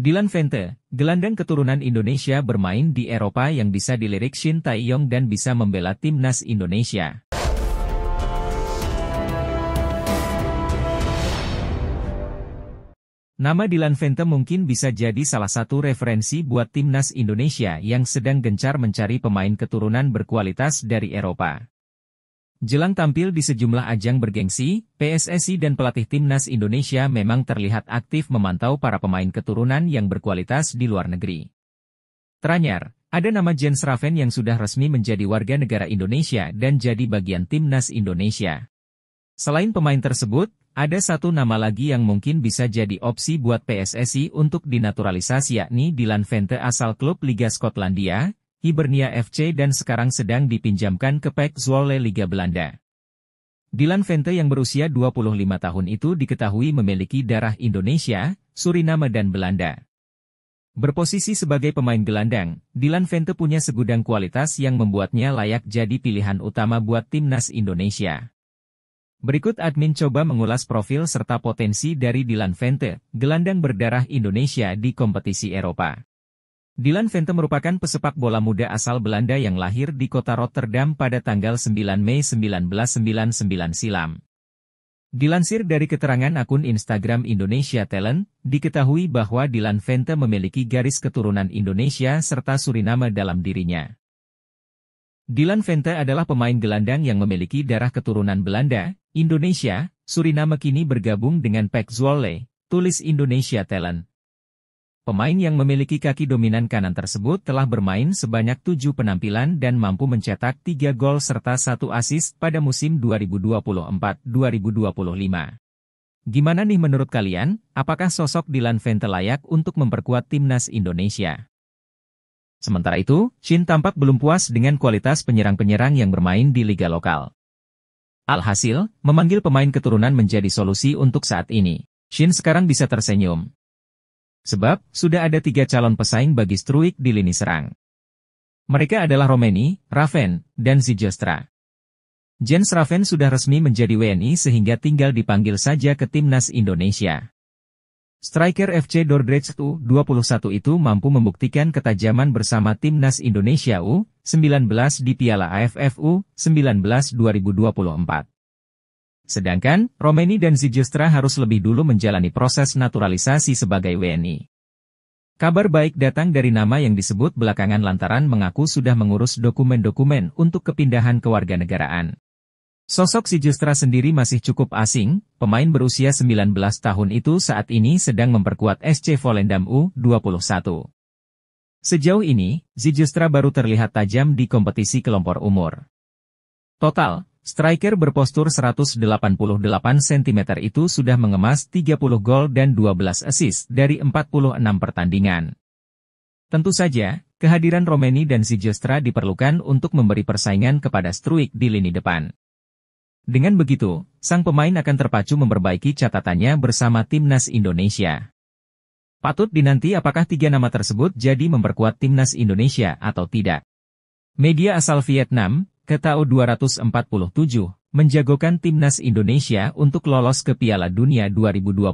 Dylan Vente, gelandang keturunan Indonesia bermain di Eropa yang bisa dilirik Shin Taeyong dan bisa membela timnas Indonesia. Nama Dylan Vente mungkin bisa jadi salah satu referensi buat timnas Indonesia yang sedang gencar mencari pemain keturunan berkualitas dari Eropa. Jelang tampil di sejumlah ajang bergengsi, PSSI dan pelatih timnas Indonesia memang terlihat aktif memantau para pemain keturunan yang berkualitas di luar negeri. Teranyar, ada nama Jens Raven yang sudah resmi menjadi warga negara Indonesia dan jadi bagian timnas Indonesia. Selain pemain tersebut, ada satu nama lagi yang mungkin bisa jadi opsi buat PSSI untuk dinaturalisasi yakni Dylan Vente asal klub Liga Skotlandia, Hibernia FC dan sekarang sedang dipinjamkan ke Pek Zwolle Liga Belanda. Dylan Vente yang berusia 25 tahun itu diketahui memiliki darah Indonesia, Suriname dan Belanda. Berposisi sebagai pemain gelandang, Dylan Vente punya segudang kualitas yang membuatnya layak jadi pilihan utama buat timnas Indonesia. Berikut admin coba mengulas profil serta potensi dari Dylan Vente, gelandang berdarah Indonesia di kompetisi Eropa. Dylan Vente merupakan pesepak bola muda asal Belanda yang lahir di kota Rotterdam pada tanggal 9 Mei 1999 silam. Dilansir dari keterangan akun Instagram Indonesia Talent, diketahui bahwa Dylan Vente memiliki garis keturunan Indonesia serta Suriname dalam dirinya. Dylan Vente adalah pemain gelandang yang memiliki darah keturunan Belanda, Indonesia, Suriname kini bergabung dengan Pek Zwolle, tulis Indonesia Talent. Pemain yang memiliki kaki dominan kanan tersebut telah bermain sebanyak tujuh penampilan dan mampu mencetak tiga gol serta satu asis pada musim 2024-2025. Gimana nih menurut kalian, apakah sosok Dylan Vente layak untuk memperkuat timnas Indonesia? Sementara itu, Shin tampak belum puas dengan kualitas penyerang-penyerang yang bermain di liga lokal. Alhasil, memanggil pemain keturunan menjadi solusi untuk saat ini. Shin sekarang bisa tersenyum. Sebab, sudah ada tiga calon pesaing bagi Struik di lini serang. Mereka adalah Romeni, Raven, dan Zijostra. Jens Raven sudah resmi menjadi WNI sehingga tinggal dipanggil saja ke timnas Indonesia. Striker FC Dordrecht U21 itu mampu membuktikan ketajaman bersama timnas Indonesia U19 di Piala AFF U19 2024. Sedangkan, Romeni dan Zijustra harus lebih dulu menjalani proses naturalisasi sebagai WNI. Kabar baik datang dari nama yang disebut belakangan lantaran mengaku sudah mengurus dokumen-dokumen untuk kepindahan kewarganegaraan. Sosok Sijustra sendiri masih cukup asing, pemain berusia 19 tahun itu saat ini sedang memperkuat SC Volendam U21. Sejauh ini, Zijustra baru terlihat tajam di kompetisi kelompok umur. Total, Striker berpostur 188 cm itu sudah mengemas 30 gol dan 12 assist dari 46 pertandingan. Tentu saja, kehadiran Romeni dan Sijestra diperlukan untuk memberi persaingan kepada Struik di lini depan. Dengan begitu, sang pemain akan terpacu memperbaiki catatannya bersama timnas Indonesia. Patut dinanti apakah tiga nama tersebut jadi memperkuat timnas Indonesia atau tidak. Media asal Vietnam, Ketao 247, menjagokan timnas Indonesia untuk lolos ke Piala Dunia 2026.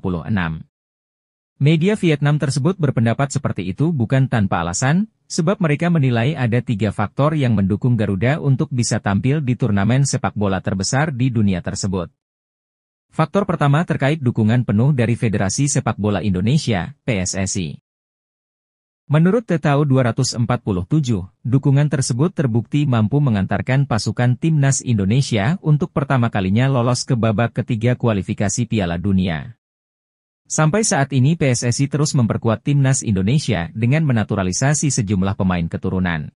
Media Vietnam tersebut berpendapat seperti itu bukan tanpa alasan, sebab mereka menilai ada tiga faktor yang mendukung Garuda untuk bisa tampil di turnamen sepak bola terbesar di dunia tersebut. Faktor pertama terkait dukungan penuh dari Federasi Sepak Bola Indonesia, PSSI. Menurut Tetau 247, dukungan tersebut terbukti mampu mengantarkan pasukan Timnas Indonesia untuk pertama kalinya lolos ke babak ketiga kualifikasi Piala Dunia. Sampai saat ini PSSI terus memperkuat Timnas Indonesia dengan menaturalisasi sejumlah pemain keturunan.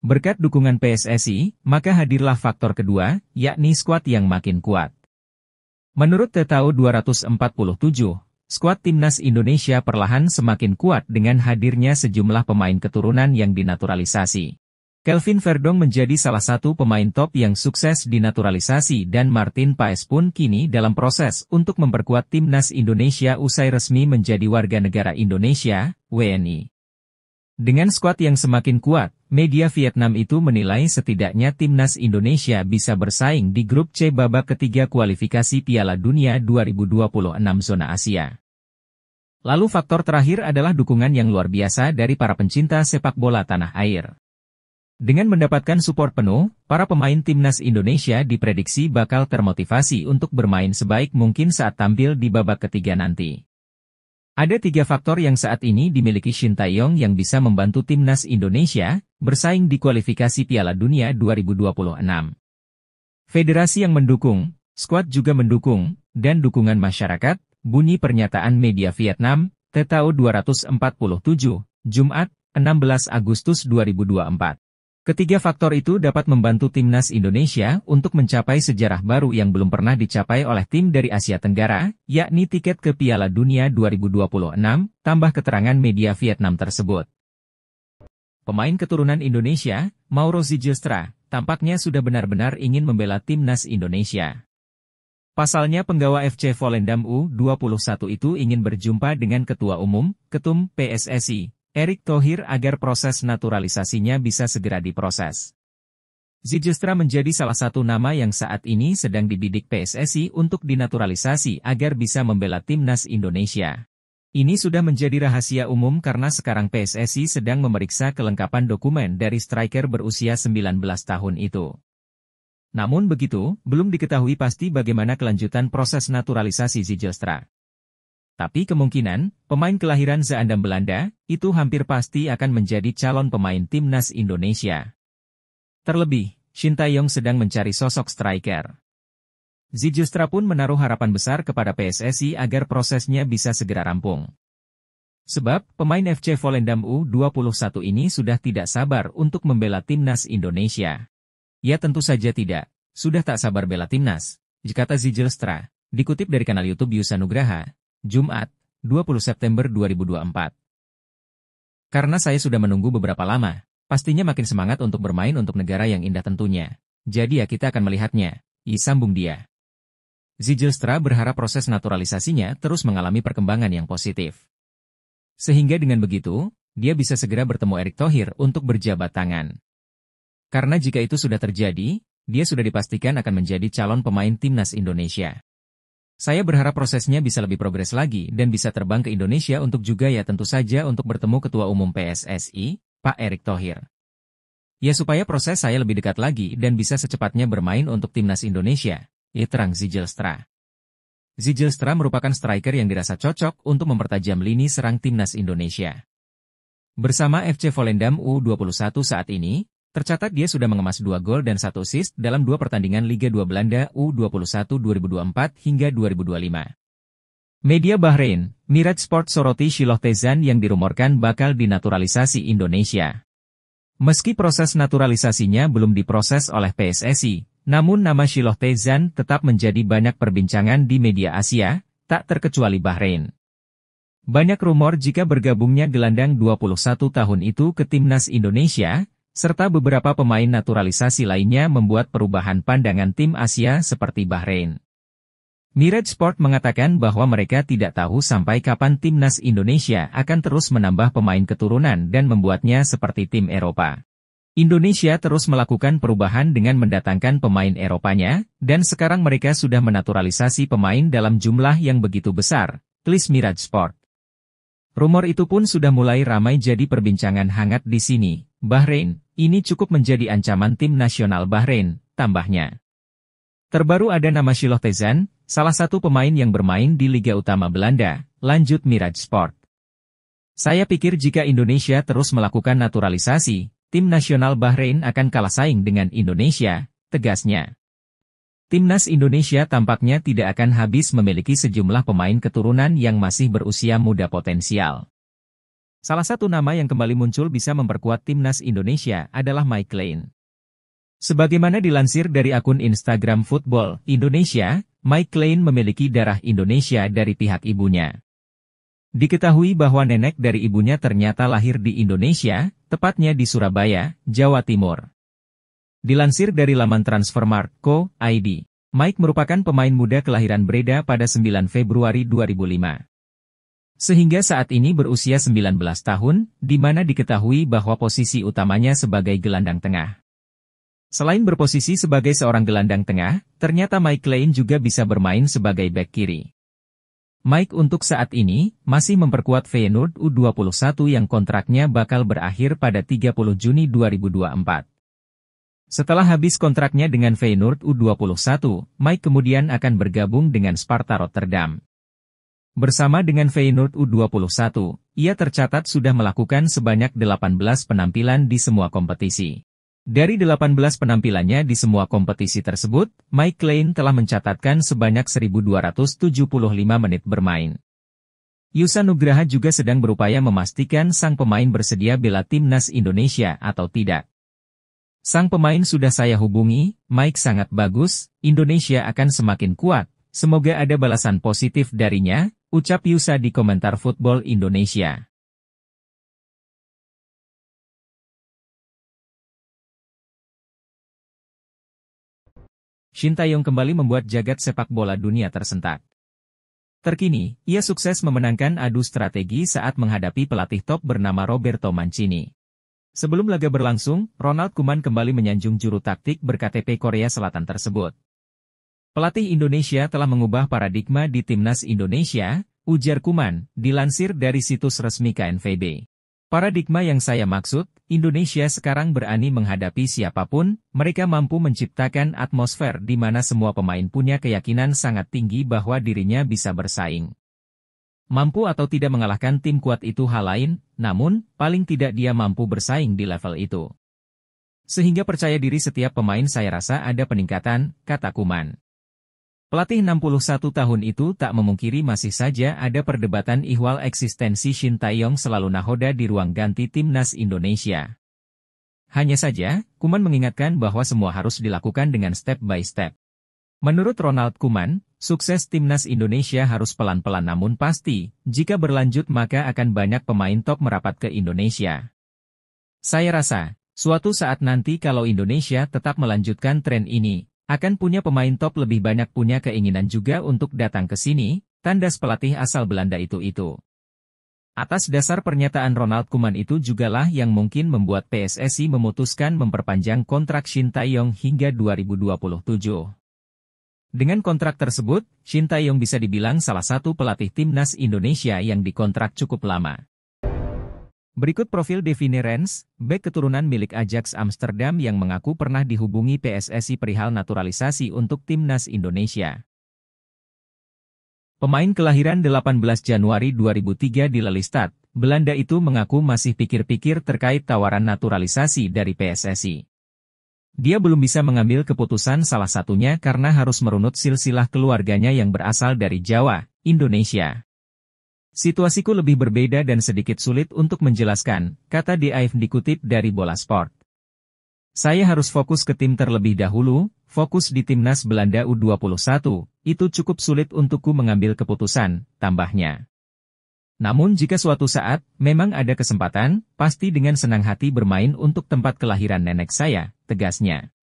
Berkat dukungan PSSI, maka hadirlah faktor kedua, yakni skuad yang makin kuat. Menurut Tetau 247, Skuad timnas Indonesia perlahan semakin kuat dengan hadirnya sejumlah pemain keturunan yang dinaturalisasi. Kelvin Verdong menjadi salah satu pemain top yang sukses dinaturalisasi dan Martin Paes pun kini dalam proses untuk memperkuat timnas Indonesia usai resmi menjadi warga negara Indonesia, WNI. Dengan skuad yang semakin kuat, media Vietnam itu menilai setidaknya timnas Indonesia bisa bersaing di grup C babak ketiga kualifikasi Piala Dunia 2026 zona Asia. Lalu faktor terakhir adalah dukungan yang luar biasa dari para pencinta sepak bola tanah air. Dengan mendapatkan support penuh, para pemain timnas Indonesia diprediksi bakal termotivasi untuk bermain sebaik mungkin saat tampil di babak ketiga nanti. Ada tiga faktor yang saat ini dimiliki Shin Taeyong yang bisa membantu timnas Indonesia bersaing di kualifikasi Piala Dunia 2026. Federasi yang mendukung, skuad juga mendukung, dan dukungan masyarakat, bunyi pernyataan media Vietnam, Tetao 247, Jumat, 16 Agustus 2024. Ketiga faktor itu dapat membantu timnas Indonesia untuk mencapai sejarah baru yang belum pernah dicapai oleh tim dari Asia Tenggara, yakni tiket ke Piala Dunia 2026, tambah keterangan media Vietnam tersebut. Pemain keturunan Indonesia, Mauro Zijustra, tampaknya sudah benar-benar ingin membela timnas Indonesia. Pasalnya penggawa FC Volendam U21 itu ingin berjumpa dengan Ketua Umum, Ketum PSSI, Erick Thohir agar proses naturalisasinya bisa segera diproses. Zijustra menjadi salah satu nama yang saat ini sedang dibidik PSSI untuk dinaturalisasi agar bisa membela timnas Indonesia. Ini sudah menjadi rahasia umum karena sekarang PSSI sedang memeriksa kelengkapan dokumen dari striker berusia 19 tahun itu. Namun begitu, belum diketahui pasti bagaimana kelanjutan proses naturalisasi Zijustra. Tapi kemungkinan, pemain kelahiran Zaandam Belanda, itu hampir pasti akan menjadi calon pemain timnas Indonesia. Terlebih, Shin Taeyong sedang mencari sosok striker. Zijustra pun menaruh harapan besar kepada PSSI agar prosesnya bisa segera rampung. Sebab, pemain FC Volendam U21 ini sudah tidak sabar untuk membela timnas Indonesia. Ya tentu saja tidak, sudah tak sabar bela timnas. Jikata Zijelstra, dikutip dari kanal YouTube Yusanugraha, Jumat, 20 September 2024. Karena saya sudah menunggu beberapa lama, pastinya makin semangat untuk bermain untuk negara yang indah tentunya. Jadi ya kita akan melihatnya, I sambung dia. Zijelstra berharap proses naturalisasinya terus mengalami perkembangan yang positif. Sehingga dengan begitu, dia bisa segera bertemu Erick Thohir untuk berjabat tangan. Karena jika itu sudah terjadi, dia sudah dipastikan akan menjadi calon pemain timnas Indonesia. Saya berharap prosesnya bisa lebih progres lagi dan bisa terbang ke Indonesia untuk juga ya tentu saja untuk bertemu Ketua Umum PSSI, Pak Erick Thohir. Ya supaya proses saya lebih dekat lagi dan bisa secepatnya bermain untuk timnas Indonesia, ya terang Zijelstra. Zijelstra merupakan striker yang dirasa cocok untuk mempertajam lini serang timnas Indonesia. Bersama FC Volendam U21 saat ini, Tercatat dia sudah mengemas dua gol dan satu assist dalam dua pertandingan Liga 2 Belanda U21 2024 hingga 2025. Media Bahrain, Mirat Sport soroti Shiloh Tezan yang dirumorkan bakal dinaturalisasi Indonesia. Meski proses naturalisasinya belum diproses oleh PSSI, namun nama Shiloh Tezan tetap menjadi banyak perbincangan di media Asia, tak terkecuali Bahrain. Banyak rumor jika bergabungnya gelandang 21 tahun itu ke timnas Indonesia, serta beberapa pemain naturalisasi lainnya membuat perubahan pandangan tim Asia seperti Bahrain. Mirage Sport mengatakan bahwa mereka tidak tahu sampai kapan timnas Indonesia akan terus menambah pemain keturunan dan membuatnya seperti tim Eropa. Indonesia terus melakukan perubahan dengan mendatangkan pemain Eropanya, dan sekarang mereka sudah menaturalisasi pemain dalam jumlah yang begitu besar, tulis Mirage Sport. Rumor itu pun sudah mulai ramai jadi perbincangan hangat di sini, Bahrain, ini cukup menjadi ancaman tim nasional Bahrain, tambahnya. Terbaru ada nama Shiloh Tezan, salah satu pemain yang bermain di Liga Utama Belanda, lanjut Mirage Sport. Saya pikir jika Indonesia terus melakukan naturalisasi, tim nasional Bahrain akan kalah saing dengan Indonesia, tegasnya. Timnas Indonesia tampaknya tidak akan habis memiliki sejumlah pemain keturunan yang masih berusia muda potensial. Salah satu nama yang kembali muncul bisa memperkuat timnas Indonesia adalah Mike Lane. Sebagaimana dilansir dari akun Instagram Football Indonesia, Mike Lane memiliki darah Indonesia dari pihak ibunya. Diketahui bahwa nenek dari ibunya ternyata lahir di Indonesia, tepatnya di Surabaya, Jawa Timur. Dilansir dari laman ID, Mike merupakan pemain muda kelahiran Breda pada 9 Februari 2005. Sehingga saat ini berusia 19 tahun, di mana diketahui bahwa posisi utamanya sebagai gelandang tengah. Selain berposisi sebagai seorang gelandang tengah, ternyata Mike Lane juga bisa bermain sebagai bek kiri. Mike untuk saat ini masih memperkuat Feyenoord U21 yang kontraknya bakal berakhir pada 30 Juni 2024. Setelah habis kontraknya dengan Feyenoord U21, Mike kemudian akan bergabung dengan Sparta Rotterdam. Bersama dengan Feyenoord U21, ia tercatat sudah melakukan sebanyak 18 penampilan di semua kompetisi. Dari 18 penampilannya di semua kompetisi tersebut, Mike Lane telah mencatatkan sebanyak 1.275 menit bermain. Yusa Nugraha juga sedang berupaya memastikan sang pemain bersedia bela timnas Indonesia atau tidak. Sang pemain sudah saya hubungi, Mike sangat bagus, Indonesia akan semakin kuat, Semoga ada balasan positif darinya, ucap Yusa di komentar Football Indonesia. Shin Taeyong kembali membuat jagat sepak bola dunia tersentak. Terkini, ia sukses memenangkan adu strategi saat menghadapi pelatih top bernama Roberto Mancini. Sebelum laga berlangsung, Ronald Koeman kembali menyanjung juru taktik berKTP Korea Selatan tersebut. Pelatih Indonesia telah mengubah paradigma di timnas Indonesia, ujar Kuman, dilansir dari situs resmi KNVB. Paradigma yang saya maksud, Indonesia sekarang berani menghadapi siapapun, mereka mampu menciptakan atmosfer di mana semua pemain punya keyakinan sangat tinggi bahwa dirinya bisa bersaing. Mampu atau tidak mengalahkan tim kuat itu hal lain, namun, paling tidak dia mampu bersaing di level itu. Sehingga percaya diri setiap pemain saya rasa ada peningkatan, kata Kuman. Pelatih 61 tahun itu tak memungkiri masih saja ada perdebatan ihwal eksistensi Shin Taeyong selalu nahoda di ruang ganti timnas Indonesia. Hanya saja, Kuman mengingatkan bahwa semua harus dilakukan dengan step by step. Menurut Ronald Kuman, sukses timnas Indonesia harus pelan-pelan namun pasti, jika berlanjut maka akan banyak pemain top merapat ke Indonesia. Saya rasa, suatu saat nanti kalau Indonesia tetap melanjutkan tren ini, akan punya pemain top lebih banyak punya keinginan juga untuk datang ke sini, tandas pelatih asal Belanda itu-itu. Atas dasar pernyataan Ronald Koeman itu jugalah yang mungkin membuat PSSI memutuskan memperpanjang kontrak Shin Tae-yong hingga 2027. Dengan kontrak tersebut, Shin Tae-yong bisa dibilang salah satu pelatih timnas Indonesia yang dikontrak cukup lama. Berikut profil Devine Rens, bek keturunan milik Ajax Amsterdam yang mengaku pernah dihubungi PSSI perihal naturalisasi untuk timnas Indonesia. Pemain kelahiran 18 Januari 2003 di Lelystad, Belanda itu mengaku masih pikir-pikir terkait tawaran naturalisasi dari PSSI. Dia belum bisa mengambil keputusan salah satunya karena harus merunut silsilah keluarganya yang berasal dari Jawa, Indonesia. Situasiku lebih berbeda dan sedikit sulit untuk menjelaskan, kata Diaif dikutip dari Bola Sport. Saya harus fokus ke tim terlebih dahulu, fokus di timnas Belanda U21, itu cukup sulit untukku mengambil keputusan, tambahnya. Namun jika suatu saat, memang ada kesempatan, pasti dengan senang hati bermain untuk tempat kelahiran nenek saya, tegasnya.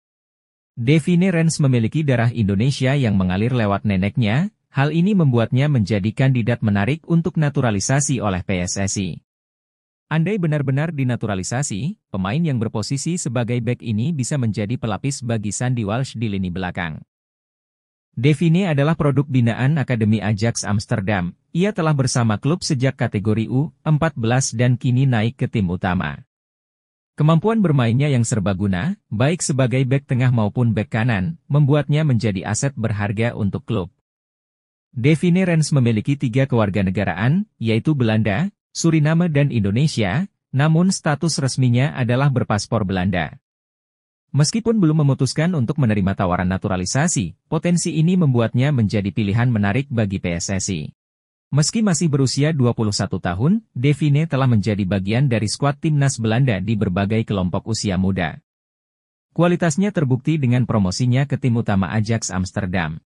Devine Rens memiliki darah Indonesia yang mengalir lewat neneknya, Hal ini membuatnya menjadi kandidat menarik untuk naturalisasi oleh PSSI. Andai benar-benar dinaturalisasi, pemain yang berposisi sebagai back ini bisa menjadi pelapis bagi Sandy Walsh di lini belakang. Devine adalah produk binaan Akademi Ajax Amsterdam. Ia telah bersama klub sejak kategori U14 dan kini naik ke tim utama. Kemampuan bermainnya yang serbaguna, baik sebagai bek tengah maupun bek kanan, membuatnya menjadi aset berharga untuk klub. Devine Rens memiliki tiga kewarganegaraan, yaitu Belanda, Suriname dan Indonesia, namun status resminya adalah berpaspor Belanda. Meskipun belum memutuskan untuk menerima tawaran naturalisasi, potensi ini membuatnya menjadi pilihan menarik bagi PSSI. Meski masih berusia 21 tahun, Devine telah menjadi bagian dari skuad timnas Belanda di berbagai kelompok usia muda. Kualitasnya terbukti dengan promosinya ke tim utama Ajax Amsterdam.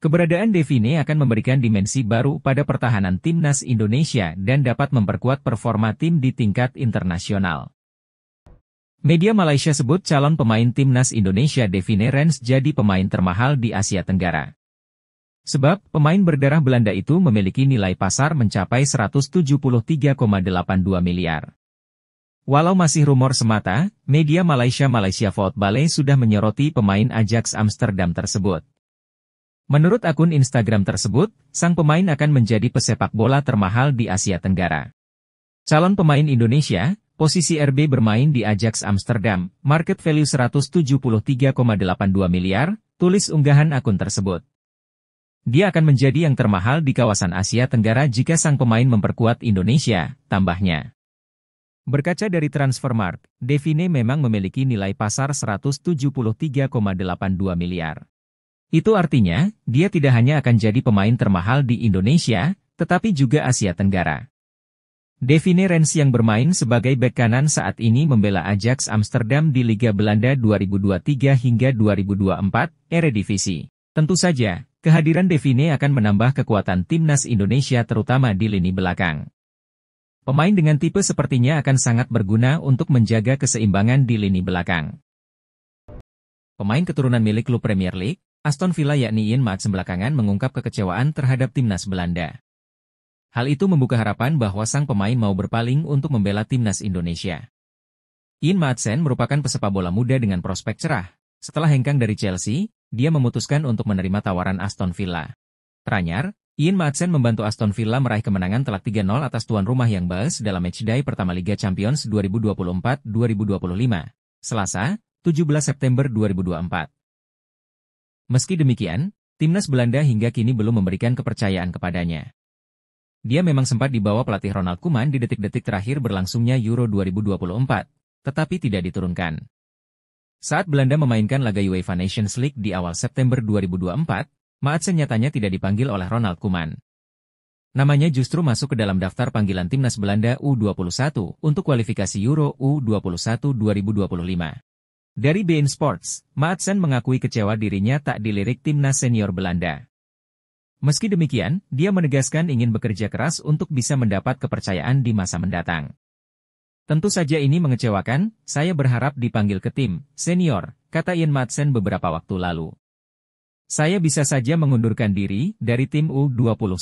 Keberadaan Devine akan memberikan dimensi baru pada pertahanan timnas Indonesia dan dapat memperkuat performa tim di tingkat internasional. Media Malaysia sebut calon pemain timnas Indonesia Devine Rens jadi pemain termahal di Asia Tenggara. Sebab, pemain berdarah Belanda itu memiliki nilai pasar mencapai 173,82 miliar. Walau masih rumor semata, media Malaysia Malaysia Football sudah menyoroti pemain Ajax Amsterdam tersebut. Menurut akun Instagram tersebut, sang pemain akan menjadi pesepak bola termahal di Asia Tenggara. Calon pemain Indonesia, posisi RB bermain di Ajax Amsterdam, market value 173,82 miliar, tulis unggahan akun tersebut. Dia akan menjadi yang termahal di kawasan Asia Tenggara jika sang pemain memperkuat Indonesia, tambahnya. Berkaca dari Transfermarkt, Devine memang memiliki nilai pasar 173,82 miliar. Itu artinya, dia tidak hanya akan jadi pemain termahal di Indonesia, tetapi juga Asia Tenggara. Devine Rens yang bermain sebagai bek kanan saat ini membela Ajax Amsterdam di Liga Belanda 2023 hingga 2024, Eredivisie. Tentu saja, kehadiran Devine akan menambah kekuatan timnas Indonesia terutama di lini belakang. Pemain dengan tipe sepertinya akan sangat berguna untuk menjaga keseimbangan di lini belakang. Pemain keturunan milik klub Premier League, Aston Villa yakni Ian Maatsen belakangan mengungkap kekecewaan terhadap timnas Belanda. Hal itu membuka harapan bahwa sang pemain mau berpaling untuk membela timnas Indonesia. Ian Maatsen merupakan pesepak bola muda dengan prospek cerah. Setelah hengkang dari Chelsea, dia memutuskan untuk menerima tawaran Aston Villa. Teranyar, Ian Maatsen membantu Aston Villa meraih kemenangan telak 3-0 atas tuan rumah yang Bels dalam matchday pertama Liga Champions 2024-2025, Selasa, 17 September 2024. Meski demikian, timnas Belanda hingga kini belum memberikan kepercayaan kepadanya. Dia memang sempat dibawa pelatih Ronald Koeman di detik-detik terakhir berlangsungnya Euro 2024, tetapi tidak diturunkan. Saat Belanda memainkan laga UEFA Nations League di awal September 2024, Maatsen nyatanya tidak dipanggil oleh Ronald Koeman. Namanya justru masuk ke dalam daftar panggilan timnas Belanda U21 untuk kualifikasi Euro U21 2025. Dari beIN Sports, Madsen mengakui kecewa dirinya tak dilirik timnas senior Belanda. Meski demikian, dia menegaskan ingin bekerja keras untuk bisa mendapat kepercayaan di masa mendatang. Tentu saja ini mengecewakan, saya berharap dipanggil ke tim, senior, kata Ian Madsen beberapa waktu lalu. Saya bisa saja mengundurkan diri dari tim U21,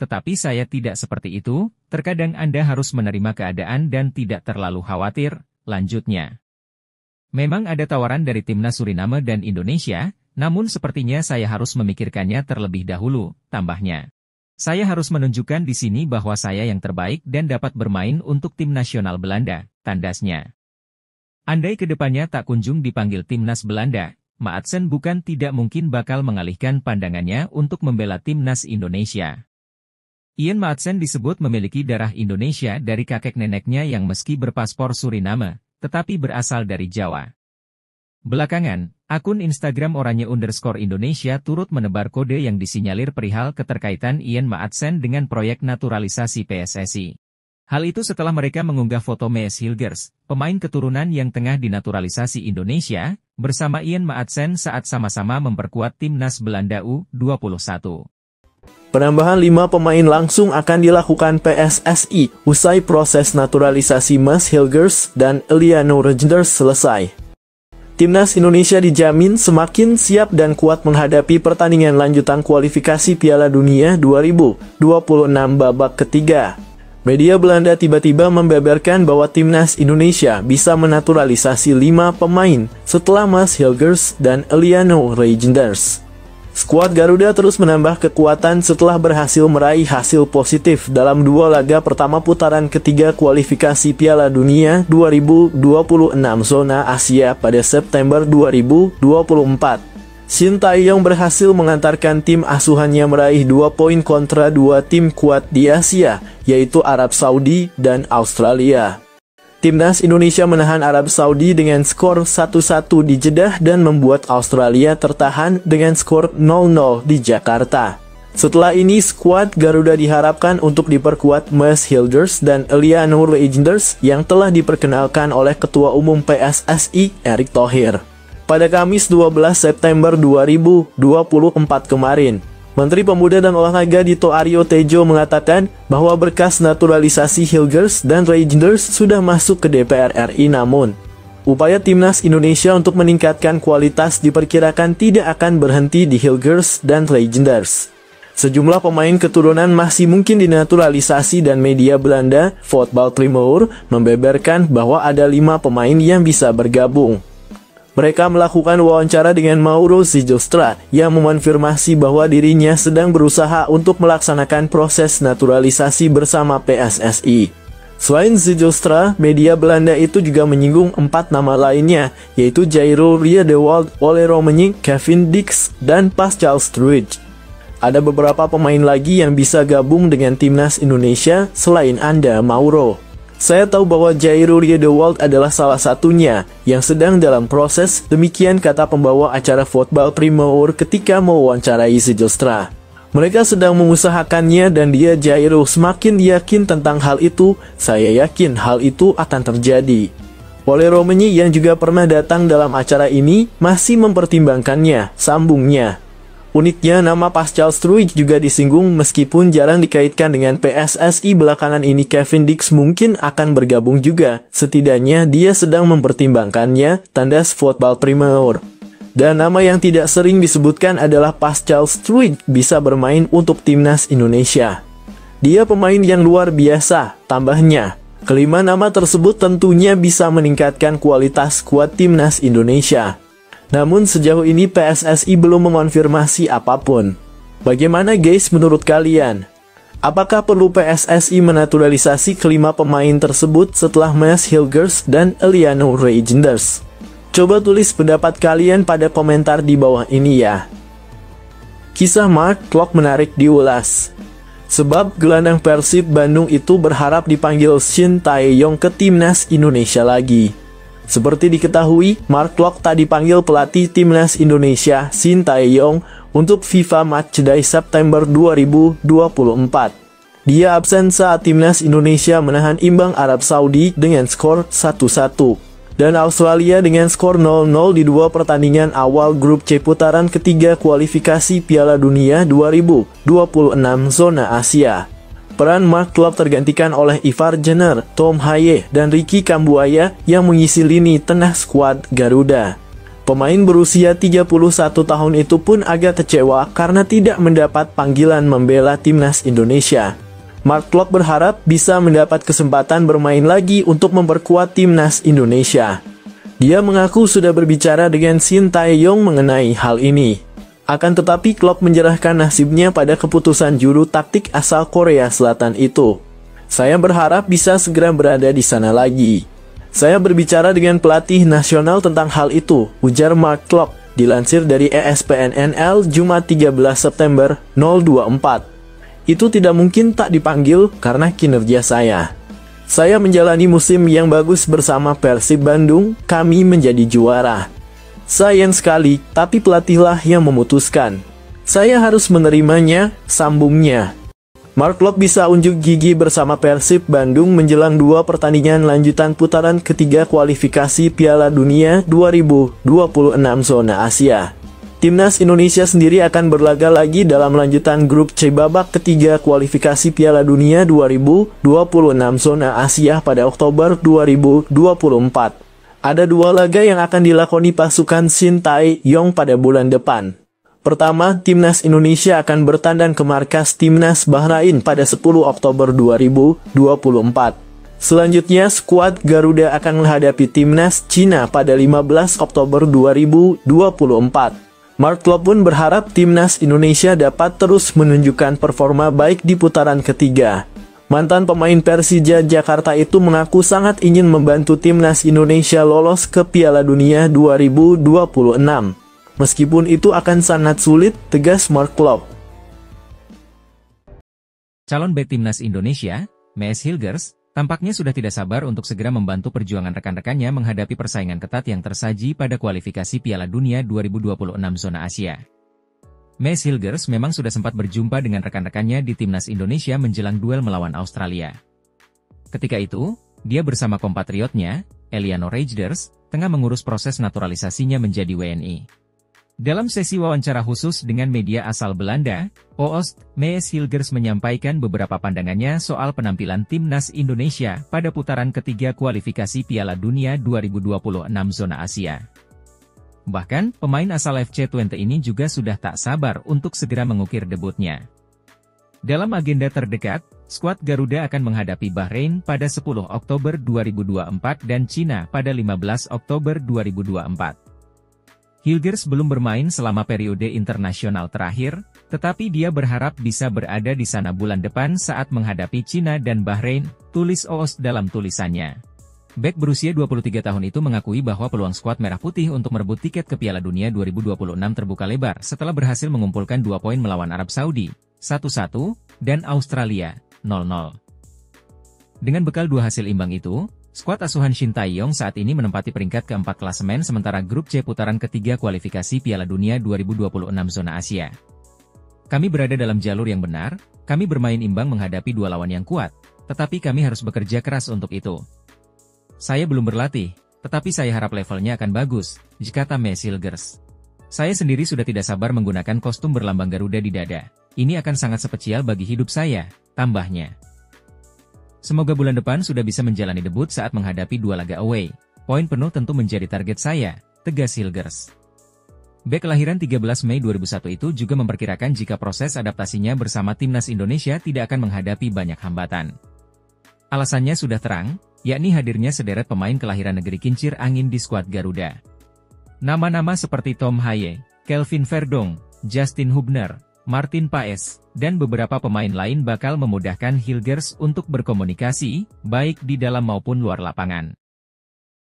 tetapi saya tidak seperti itu, terkadang Anda harus menerima keadaan dan tidak terlalu khawatir, lanjutnya. Memang ada tawaran dari timnas Suriname dan Indonesia, namun sepertinya saya harus memikirkannya terlebih dahulu, tambahnya. Saya harus menunjukkan di sini bahwa saya yang terbaik dan dapat bermain untuk tim nasional Belanda, tandasnya. Andai kedepannya tak kunjung dipanggil timnas Belanda, Maatsen bukan tidak mungkin bakal mengalihkan pandangannya untuk membela timnas Indonesia. Ian Maatsen disebut memiliki darah Indonesia dari kakek neneknya yang meski berpaspor Suriname, tetapi berasal dari Jawa. Belakangan, akun Instagram Oranye underscore Indonesia turut menebar kode yang disinyalir perihal keterkaitan Ian Maatsen dengan proyek naturalisasi PSSI. Hal itu setelah mereka mengunggah foto Mees Hilgers, pemain keturunan yang tengah dinaturalisasi Indonesia, bersama Ian Maatsen saat sama-sama memperkuat timnas Belanda U21. Penambahan 5 pemain langsung akan dilakukan PSSI usai proses naturalisasi Mas Hilgers dan Eliano Regenders selesai. Timnas Indonesia dijamin semakin siap dan kuat menghadapi pertandingan lanjutan kualifikasi Piala Dunia 2026 babak ketiga. Media Belanda tiba-tiba membeberkan bahwa Timnas Indonesia bisa menaturalisasi 5 pemain setelah Mas Hilgers dan Eliano Regenders. Skuad Garuda terus menambah kekuatan setelah berhasil meraih hasil positif dalam dua laga pertama putaran ketiga kualifikasi Piala Dunia 2026 zona Asia pada September 2024. Shin Taeyong berhasil mengantarkan tim asuhannya meraih dua poin kontra dua tim kuat di Asia, yaitu Arab Saudi dan Australia. Timnas Indonesia menahan Arab Saudi dengan skor 1-1 di Jeddah dan membuat Australia tertahan dengan skor 0-0 di Jakarta. Setelah ini, skuad Garuda diharapkan untuk diperkuat Mas Hilders dan Elia Nur yang telah diperkenalkan oleh Ketua Umum PSSI Erick Thohir. Pada Kamis 12 September 2024 kemarin, Menteri Pemuda dan Olahraga Dito Aryo Tejo mengatakan bahwa berkas naturalisasi Hilgers dan Reinders sudah masuk ke DPR RI namun Upaya timnas Indonesia untuk meningkatkan kualitas diperkirakan tidak akan berhenti di Hilgers dan Legenders. Sejumlah pemain keturunan masih mungkin dinaturalisasi dan media Belanda, Football Timur, membeberkan bahwa ada lima pemain yang bisa bergabung. Mereka melakukan wawancara dengan Mauro Sijostra yang mengonfirmasi bahwa dirinya sedang berusaha untuk melaksanakan proses naturalisasi bersama PSSI. Selain Zijostra, media Belanda itu juga menyinggung empat nama lainnya, yaitu Jairo Ria de Wald, Ole Romani, Kevin Dix, dan Pascal Struwitz. Ada beberapa pemain lagi yang bisa gabung dengan timnas Indonesia selain Anda, Mauro. Saya tahu bahwa Jairo World adalah salah satunya yang sedang dalam proses, demikian kata pembawa acara Football Primour ketika mewawancarai Sejostra. Mereka sedang mengusahakannya dan dia Jairo semakin yakin tentang hal itu, saya yakin hal itu akan terjadi. Wale Romani yang juga pernah datang dalam acara ini, masih mempertimbangkannya, sambungnya. Uniknya nama Pascal Struik juga disinggung meskipun jarang dikaitkan dengan PSSI belakangan ini Kevin Dix mungkin akan bergabung juga, setidaknya dia sedang mempertimbangkannya, tandas football primer Dan nama yang tidak sering disebutkan adalah Pascal Struik bisa bermain untuk timnas Indonesia. Dia pemain yang luar biasa, tambahnya. Kelima nama tersebut tentunya bisa meningkatkan kualitas kuat timnas Indonesia. Namun sejauh ini PSSI belum mengonfirmasi apapun. Bagaimana guys menurut kalian? Apakah perlu PSSI menaturalisasi kelima pemain tersebut setelah Mas Hilgers dan Eliano Reijenders? Coba tulis pendapat kalian pada komentar di bawah ini ya. Kisah Mark Klok menarik diulas. Sebab gelandang Persib Bandung itu berharap dipanggil Shin Taeyong ke timnas Indonesia lagi. Seperti diketahui, Mark Lock tak dipanggil pelatih timnas Indonesia Shin Tae-yong untuk FIFA Matchday September 2024. Dia absen saat timnas Indonesia menahan imbang Arab Saudi dengan skor 1-1 dan Australia dengan skor 0-0 di dua pertandingan awal grup C putaran ketiga kualifikasi Piala Dunia 2026 zona Asia. Peran Mark Klopp tergantikan oleh Ivar Jenner, Tom Haye, dan Ricky Kambuaya yang mengisi lini tengah skuad Garuda. Pemain berusia 31 tahun itu pun agak kecewa karena tidak mendapat panggilan membela timnas Indonesia. Mark Klopp berharap bisa mendapat kesempatan bermain lagi untuk memperkuat timnas Indonesia. Dia mengaku sudah berbicara dengan Shin Tae-yong mengenai hal ini. Akan tetapi Klopp menyerahkan nasibnya pada keputusan juru taktik asal Korea Selatan itu. Saya berharap bisa segera berada di sana lagi. Saya berbicara dengan pelatih nasional tentang hal itu, ujar Mark Klopp, dilansir dari ESPN NL, Jumat 13 September 024. Itu tidak mungkin tak dipanggil karena kinerja saya. Saya menjalani musim yang bagus bersama Persib Bandung, kami menjadi juara. Sayang sekali, tapi pelatihlah yang memutuskan. Saya harus menerimanya, sambungnya. Mark Klopp bisa unjuk gigi bersama Persib Bandung menjelang dua pertandingan lanjutan putaran ketiga kualifikasi Piala Dunia 2026 zona Asia. Timnas Indonesia sendiri akan berlaga lagi dalam lanjutan grup C babak ketiga kualifikasi Piala Dunia 2026 zona Asia pada Oktober 2024. Ada dua laga yang akan dilakoni pasukan Shin Tae-yong pada bulan depan. Pertama, Timnas Indonesia akan bertandang ke markas Timnas Bahrain pada 10 Oktober 2024. Selanjutnya, skuad Garuda akan menghadapi Timnas Cina pada 15 Oktober 2024. Martlo pun berharap timnas Indonesia dapat terus menunjukkan performa baik di putaran ketiga. Mantan pemain Persija Jakarta itu mengaku sangat ingin membantu timnas Indonesia lolos ke Piala Dunia 2026. Meskipun itu akan sangat sulit, tegas Mark Klopp. Calon B Timnas Indonesia, Mes Hilgers, tampaknya sudah tidak sabar untuk segera membantu perjuangan rekan-rekannya menghadapi persaingan ketat yang tersaji pada kualifikasi Piala Dunia 2026 zona Asia. Mes Silgers memang sudah sempat berjumpa dengan rekan-rekannya di timnas Indonesia menjelang duel melawan Australia. Ketika itu, dia bersama kompatriotnya, Eliano Reijders, tengah mengurus proses naturalisasinya menjadi WNI. Dalam sesi wawancara khusus dengan media asal Belanda, Oost Mees Hilgers menyampaikan beberapa pandangannya soal penampilan timnas Indonesia pada putaran ketiga kualifikasi Piala Dunia 2026 zona Asia. Bahkan, pemain asal FC20 ini juga sudah tak sabar untuk segera mengukir debutnya. Dalam agenda terdekat, skuad Garuda akan menghadapi Bahrain pada 10 Oktober 2024 dan Cina pada 15 Oktober 2024. Hilgers belum bermain selama periode internasional terakhir, tetapi dia berharap bisa berada di sana bulan depan saat menghadapi Cina dan Bahrain, tulis Oos dalam tulisannya. Beck berusia 23 tahun itu mengakui bahwa peluang skuad Merah Putih untuk merebut tiket ke Piala Dunia 2026 terbuka lebar setelah berhasil mengumpulkan dua poin melawan Arab Saudi, 1-1, dan Australia, 0-0. Dengan bekal dua hasil imbang itu, skuad asuhan Shin Tae-yong saat ini menempati peringkat keempat klasemen sementara grup C putaran ketiga kualifikasi Piala Dunia 2026 zona Asia. Kami berada dalam jalur yang benar, kami bermain imbang menghadapi dua lawan yang kuat, tetapi kami harus bekerja keras untuk itu, saya belum berlatih, tetapi saya harap levelnya akan bagus, jika Tame Silgers. Saya sendiri sudah tidak sabar menggunakan kostum berlambang Garuda di dada. Ini akan sangat spesial bagi hidup saya, tambahnya. Semoga bulan depan sudah bisa menjalani debut saat menghadapi dua laga away. Poin penuh tentu menjadi target saya, tegas Silgers. Bek kelahiran 13 Mei 2001 itu juga memperkirakan jika proses adaptasinya bersama timnas Indonesia tidak akan menghadapi banyak hambatan. Alasannya sudah terang, yakni hadirnya sederet pemain kelahiran negeri kincir angin di skuad Garuda. Nama-nama seperti Tom Haye, Kelvin Verdong, Justin Hubner, Martin Paes, dan beberapa pemain lain bakal memudahkan Hilgers untuk berkomunikasi, baik di dalam maupun luar lapangan.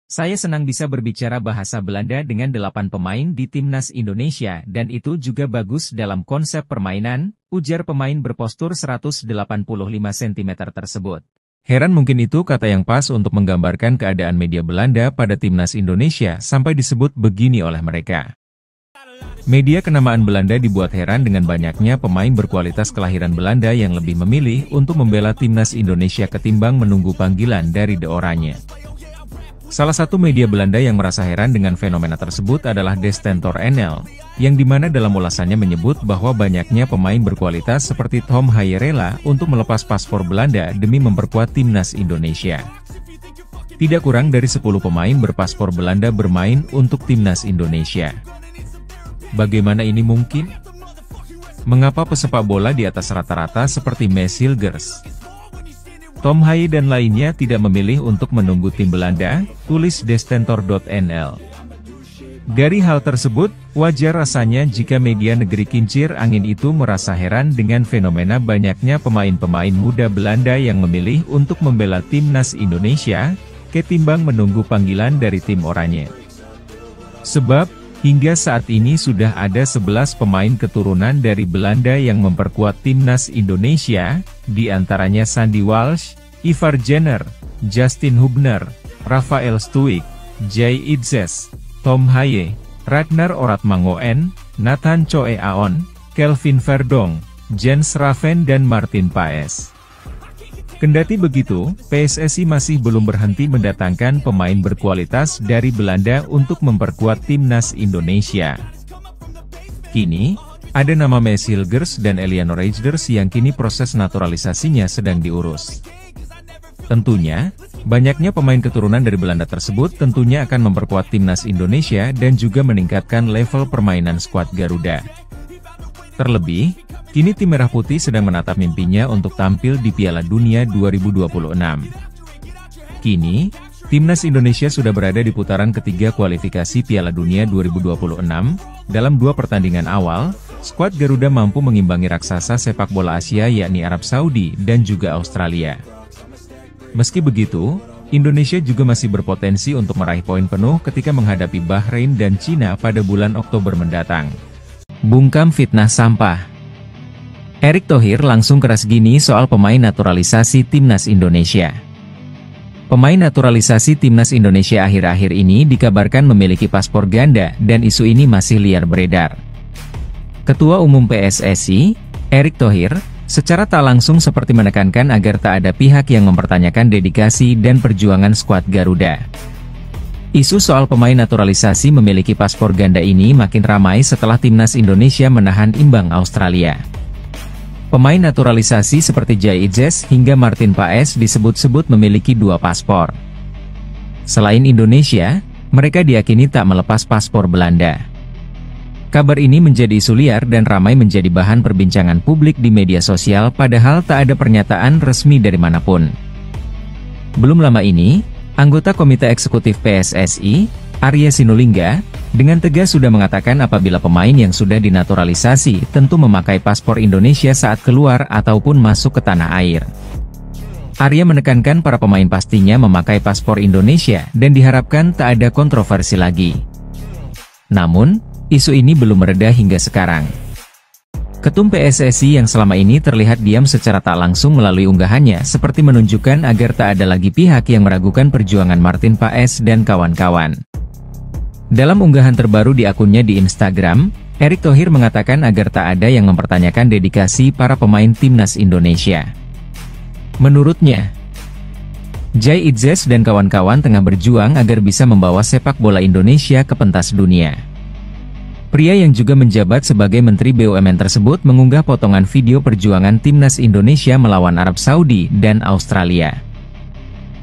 Saya senang bisa berbicara bahasa Belanda dengan delapan pemain di timnas Indonesia dan itu juga bagus dalam konsep permainan, ujar pemain berpostur 185 cm tersebut. Heran mungkin itu kata yang pas untuk menggambarkan keadaan media Belanda pada timnas Indonesia sampai disebut begini oleh mereka. Media kenamaan Belanda dibuat heran dengan banyaknya pemain berkualitas kelahiran Belanda yang lebih memilih untuk membela timnas Indonesia ketimbang menunggu panggilan dari The Oranye. Salah satu media Belanda yang merasa heran dengan fenomena tersebut adalah Destentor NL, yang dimana dalam ulasannya menyebut bahwa banyaknya pemain berkualitas seperti Tom Hayerela untuk melepas paspor Belanda demi memperkuat timnas Indonesia. Tidak kurang dari 10 pemain berpaspor Belanda bermain untuk timnas Indonesia. Bagaimana ini mungkin? Mengapa pesepak bola di atas rata-rata seperti Messi Hilgers, Tom Hai dan lainnya tidak memilih untuk menunggu tim Belanda, tulis destentor.nl. Dari hal tersebut, wajar rasanya jika media negeri kincir angin itu merasa heran dengan fenomena banyaknya pemain-pemain muda Belanda yang memilih untuk membela timnas Indonesia, ketimbang menunggu panggilan dari tim oranye. Sebab, Hingga saat ini sudah ada 11 pemain keturunan dari Belanda yang memperkuat timnas Indonesia, di antaranya Sandy Walsh, Ivar Jenner, Justin Hubner, Rafael Stuik, Jay Idzes, Tom Haye, Ragnar Oratmangoen, Nathan Choe Aon, Kelvin Verdong, Jens Raven dan Martin Paes. Kendati begitu, PSSI masih belum berhenti mendatangkan pemain berkualitas dari Belanda untuk memperkuat timnas Indonesia. Kini, ada nama Messi Hilgers dan Eleanor Reijders yang kini proses naturalisasinya sedang diurus. Tentunya, banyaknya pemain keturunan dari Belanda tersebut tentunya akan memperkuat timnas Indonesia dan juga meningkatkan level permainan skuad Garuda. Terlebih, kini tim Merah Putih sedang menatap mimpinya untuk tampil di Piala Dunia 2026. Kini, Timnas Indonesia sudah berada di putaran ketiga kualifikasi Piala Dunia 2026, dalam dua pertandingan awal, skuad Garuda mampu mengimbangi raksasa sepak bola Asia yakni Arab Saudi dan juga Australia. Meski begitu, Indonesia juga masih berpotensi untuk meraih poin penuh ketika menghadapi Bahrain dan Cina pada bulan Oktober mendatang. Bungkam fitnah sampah. Erick Thohir langsung keras gini soal pemain naturalisasi timnas Indonesia. Pemain naturalisasi timnas Indonesia akhir-akhir ini dikabarkan memiliki paspor ganda dan isu ini masih liar beredar. Ketua Umum PSSI, Erick Thohir, secara tak langsung seperti menekankan agar tak ada pihak yang mempertanyakan dedikasi dan perjuangan skuad Garuda. Isu soal pemain naturalisasi memiliki paspor ganda ini makin ramai setelah timnas Indonesia menahan imbang Australia. Pemain naturalisasi seperti Jai Ijes hingga Martin Paes disebut-sebut memiliki dua paspor. Selain Indonesia, mereka diakini tak melepas paspor Belanda. Kabar ini menjadi isu liar dan ramai menjadi bahan perbincangan publik di media sosial padahal tak ada pernyataan resmi dari manapun. Belum lama ini, Anggota Komite Eksekutif PSSI, Arya Sinulinga, dengan tegas sudah mengatakan apabila pemain yang sudah dinaturalisasi tentu memakai paspor Indonesia saat keluar ataupun masuk ke tanah air. Arya menekankan para pemain pastinya memakai paspor Indonesia dan diharapkan tak ada kontroversi lagi. Namun, isu ini belum mereda hingga sekarang. Ketum PSSI yang selama ini terlihat diam secara tak langsung melalui unggahannya seperti menunjukkan agar tak ada lagi pihak yang meragukan perjuangan Martin Paes dan kawan-kawan. Dalam unggahan terbaru di akunnya di Instagram, Erick Thohir mengatakan agar tak ada yang mempertanyakan dedikasi para pemain timnas Indonesia. Menurutnya, Jai Idzes dan kawan-kawan tengah berjuang agar bisa membawa sepak bola Indonesia ke pentas dunia. Pria yang juga menjabat sebagai Menteri BUMN tersebut mengunggah potongan video perjuangan Timnas Indonesia melawan Arab Saudi dan Australia.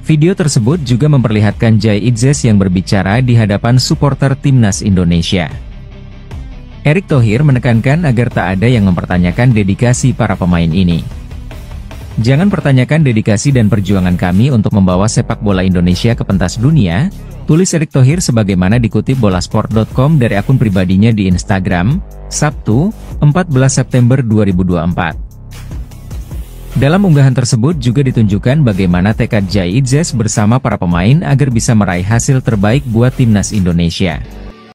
Video tersebut juga memperlihatkan Jai Idzes yang berbicara di hadapan supporter Timnas Indonesia. Erick Thohir menekankan agar tak ada yang mempertanyakan dedikasi para pemain ini. Jangan pertanyakan dedikasi dan perjuangan kami untuk membawa sepak bola Indonesia ke pentas dunia, Tulis Erick Thohir sebagaimana dikutip bolasport.com dari akun pribadinya di Instagram, Sabtu, 14 September 2024. Dalam unggahan tersebut juga ditunjukkan bagaimana tekad Jai Ijaz bersama para pemain agar bisa meraih hasil terbaik buat timnas Indonesia.